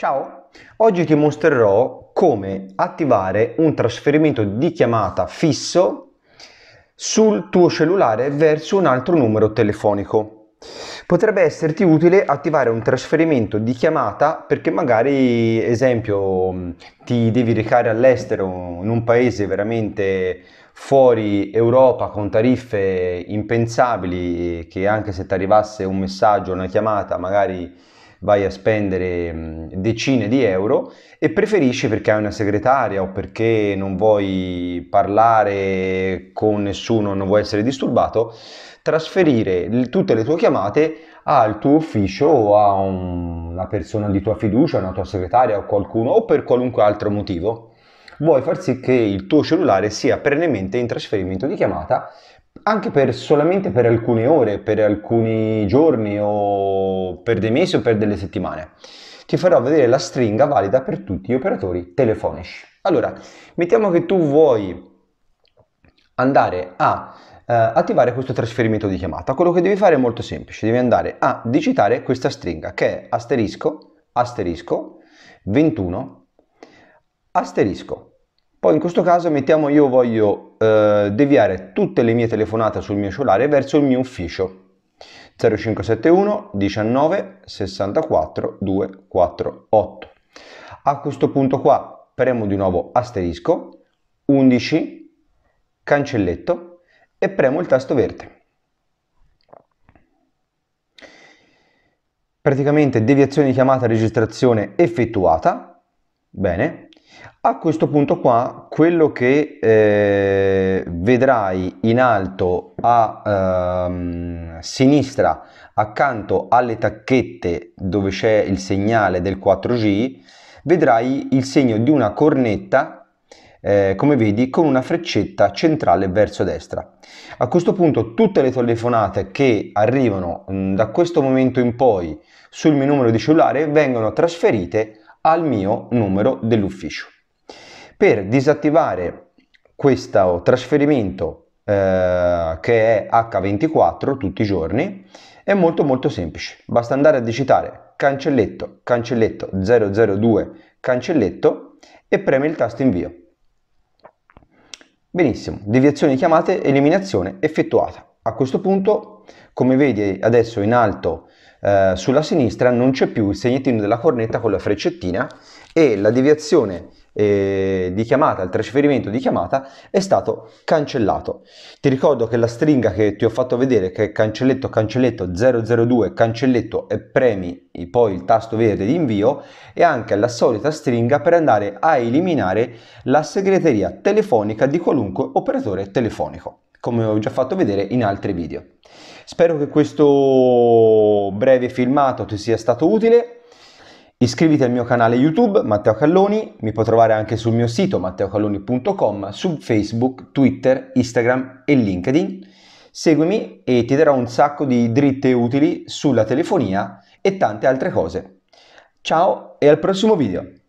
Ciao, oggi ti mostrerò come attivare un trasferimento di chiamata fisso sul tuo cellulare verso un altro numero telefonico. Potrebbe esserti utile attivare un trasferimento di chiamata perché magari, esempio, ti devi recare all'estero in un paese veramente fuori Europa con tariffe impensabili che anche se ti arrivasse un messaggio, una chiamata, magari vai a spendere mm, decine di euro e preferisci perché hai una segretaria o perché non vuoi parlare con nessuno, non vuoi essere disturbato, trasferire tutte le tue chiamate al tuo ufficio o a una persona di tua fiducia, una tua segretaria o qualcuno o per qualunque altro motivo vuoi far sì che il tuo cellulare sia perennemente in trasferimento di chiamata anche per, solamente per alcune ore, per alcuni giorni o per dei mesi o per delle settimane. Ti farò vedere la stringa valida per tutti gli operatori telefonici. Allora, mettiamo che tu vuoi andare a eh, attivare questo trasferimento di chiamata. Quello che devi fare è molto semplice, devi andare a digitare questa stringa che è asterisco, asterisco, 21, asterisco. Poi in questo caso mettiamo io voglio eh, deviare tutte le mie telefonate sul mio cellulare verso il mio ufficio. 0571 19 64 248. A questo punto qua premo di nuovo asterisco, 11, cancelletto e premo il tasto verde. Praticamente deviazione di chiamata registrazione effettuata. Bene, a questo punto qua quello che eh, vedrai in alto a ehm, sinistra accanto alle tacchette dove c'è il segnale del 4G vedrai il segno di una cornetta eh, come vedi con una freccetta centrale verso destra. A questo punto tutte le telefonate che arrivano mh, mm, da questo momento in poi sul mio numero di cellulare vengono trasferite al mio numero dell'ufficio. Per disattivare questo trasferimento eh, che è H24 tutti i giorni è molto molto semplice, basta andare a digitare cancelletto cancelletto 002 cancelletto e preme il tasto invio. Benissimo, deviazioni chiamate, eliminazione effettuata. A questo punto come vedi adesso in alto eh, sulla sinistra non c'è più il segnettino della cornetta con la freccettina e la deviazione eh, di chiamata, il trasferimento di chiamata è stato cancellato. Ti ricordo che la stringa che ti ho fatto vedere che è cancelletto cancelletto 002 cancelletto e premi poi il tasto verde di invio è anche la solita stringa per andare a eliminare la segreteria telefonica di qualunque operatore telefonico come ho già fatto vedere in altri video. Spero che questo breve filmato ti sia stato utile. Iscriviti al mio canale YouTube Matteo Calloni, mi puoi trovare anche sul mio sito matteocalloni.com, su Facebook, Twitter, Instagram e LinkedIn. Seguimi e ti darò un sacco di dritte utili sulla telefonia e tante altre cose. Ciao e al prossimo video!